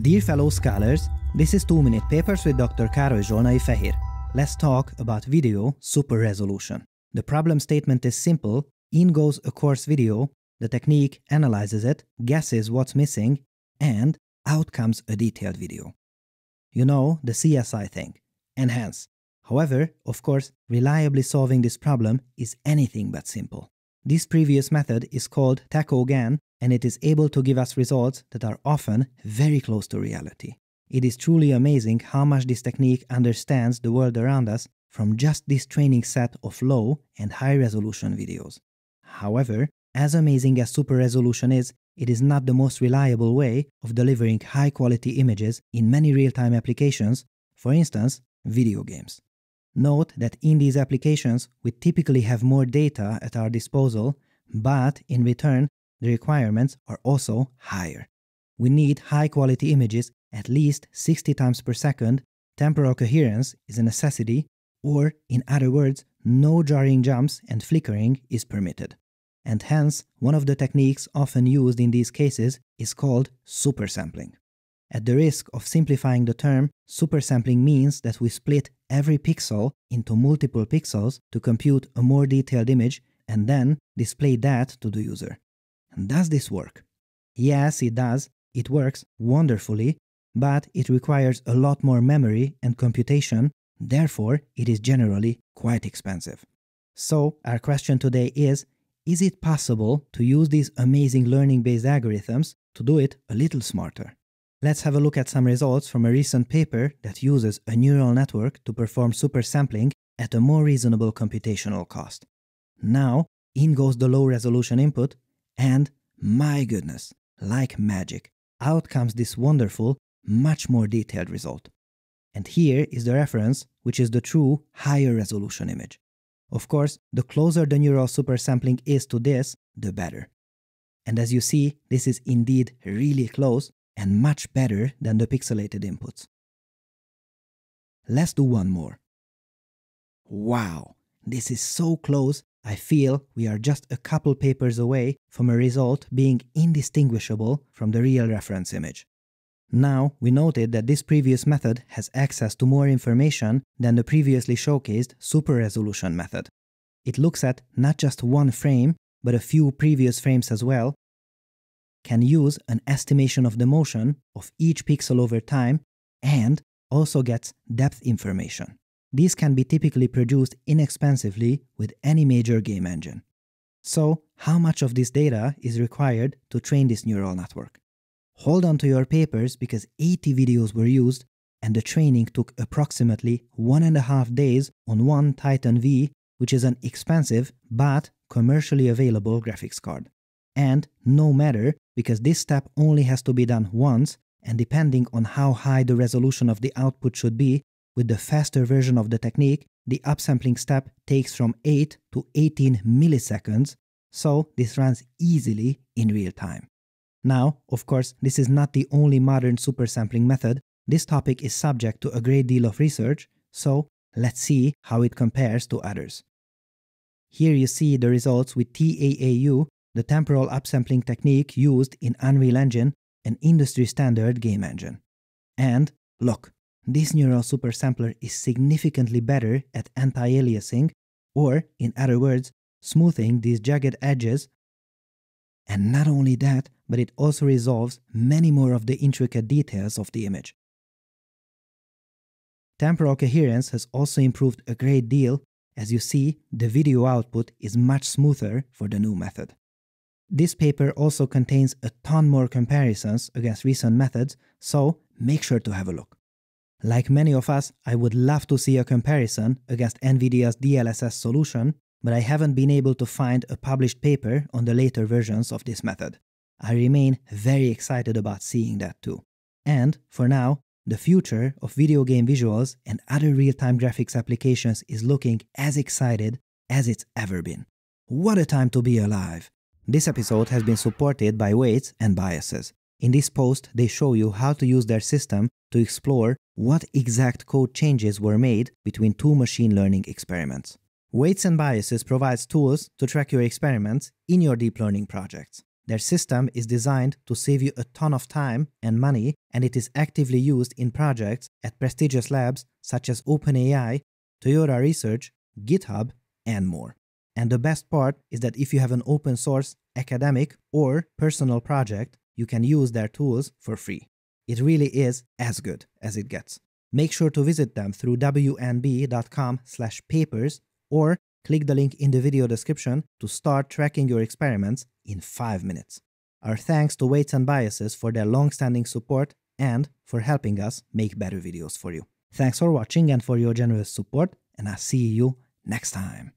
Dear fellow scholars, this is 2 Minute Papers with Dr. Károly Zsolnai Fehér. Let's talk about video super resolution. The problem statement is simple. In goes a course video, the technique analyzes it, guesses what's missing, and out comes a detailed video. You know, the CSI thing. Enhance. However, of course, reliably solving this problem is anything but simple. This previous method is called TACOGAN and it is able to give us results that are often very close to reality. It is truly amazing how much this technique understands the world around us from just this training set of low and high resolution videos. However, as amazing as super resolution is, it is not the most reliable way of delivering high quality images in many real time applications, for instance, video games. Note that in these applications, we typically have more data at our disposal, but in return, the requirements are also higher. We need high quality images at least 60 times per second, temporal coherence is a necessity, or, in other words, no jarring jumps and flickering is permitted. And hence, one of the techniques often used in these cases is called supersampling. At the risk of simplifying the term, supersampling means that we split every pixel into multiple pixels to compute a more detailed image and then display that to the user does this work? Yes, it does, it works wonderfully, but it requires a lot more memory and computation, therefore it is generally quite expensive. So our question today is, is it possible to use these amazing learning-based algorithms to do it a little smarter? Let's have a look at some results from a recent paper that uses a neural network to perform supersampling at a more reasonable computational cost. Now, in goes the low resolution input and my goodness, like magic, out comes this wonderful, much more detailed result. And here is the reference, which is the true higher resolution image. Of course, the closer the neural supersampling is to this, the better. And as you see, this is indeed really close and much better than the pixelated inputs. Let's do one more. Wow, this is so close I feel we are just a couple papers away from a result being indistinguishable from the real reference image. Now, we noted that this previous method has access to more information than the previously showcased super resolution method. It looks at not just one frame, but a few previous frames as well, can use an estimation of the motion of each pixel over time, and also gets depth information. These can be typically produced inexpensively with any major game engine. So, how much of this data is required to train this neural network? Hold on to your papers because 80 videos were used and the training took approximately one and a half days on one Titan V, which is an expensive but commercially available graphics card. And no matter because this step only has to be done once and depending on how high the resolution of the output should be, with the faster version of the technique, the upsampling step takes from 8 to 18 milliseconds, so this runs easily in real time. Now, of course, this is not the only modern supersampling method, this topic is subject to a great deal of research, so let's see how it compares to others. Here you see the results with TAAU, the temporal upsampling technique used in Unreal Engine, an industry standard game engine. And look, this neural supersampler is significantly better at anti-aliasing, or, in other words, smoothing these jagged edges. And not only that, but it also resolves many more of the intricate details of the image. Temporal coherence has also improved a great deal. As you see, the video output is much smoother for the new method. This paper also contains a ton more comparisons against recent methods, so make sure to have a look. Like many of us, I would love to see a comparison against NVIDIA's DLSS solution, but I haven't been able to find a published paper on the later versions of this method. I remain very excited about seeing that too. And, for now, the future of video game visuals and other real-time graphics applications is looking as excited as it's ever been. What a time to be alive! This episode has been supported by weights and biases. In this post, they show you how to use their system to explore what exact code changes were made between two machine learning experiments. Weights and Biases provides tools to track your experiments in your deep learning projects. Their system is designed to save you a ton of time and money, and it is actively used in projects at prestigious labs such as OpenAI, Toyota Research, GitHub, and more. And the best part is that if you have an open source, academic, or personal project, you can use their tools for free. It really is as good as it gets. Make sure to visit them through wnb.com/papers or click the link in the video description to start tracking your experiments in 5 minutes. Our thanks to Weights and Biases for their long-standing support and for helping us make better videos for you. Thanks for watching and for your generous support, and I'll see you next time.